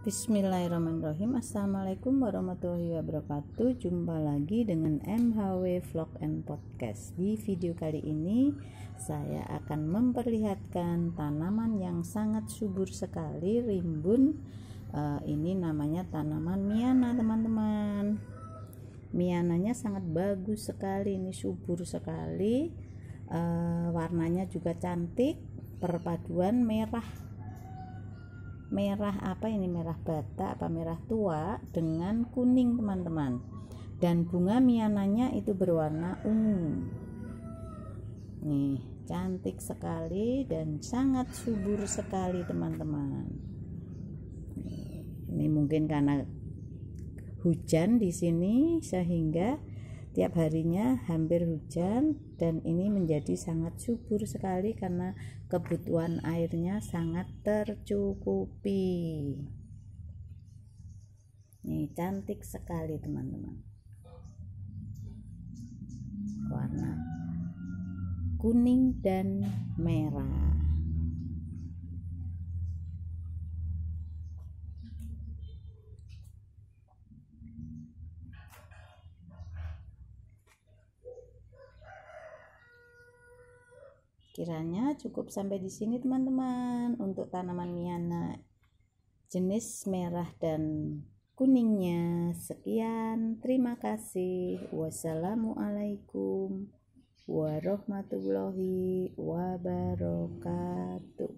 Bismillahirrahmanirrahim Assalamualaikum warahmatullahi wabarakatuh Jumpa lagi dengan MHW Vlog and Podcast Di video kali ini Saya akan memperlihatkan Tanaman yang sangat subur sekali Rimbun uh, Ini namanya tanaman miana teman-teman Miananya sangat bagus sekali Ini subur sekali uh, Warnanya juga cantik Perpaduan merah merah apa ini merah bata apa merah tua dengan kuning teman-teman dan bunga miananya itu berwarna ungu nih cantik sekali dan sangat subur sekali teman-teman ini mungkin karena hujan di sini sehingga setiap harinya hampir hujan dan ini menjadi sangat subur sekali karena kebutuhan airnya sangat tercukupi Ini cantik sekali teman-teman warna kuning dan merah Kiranya cukup sampai di sini teman-teman untuk tanaman miana jenis merah dan kuningnya. Sekian, terima kasih. Wassalamualaikum warahmatullahi wabarakatuh.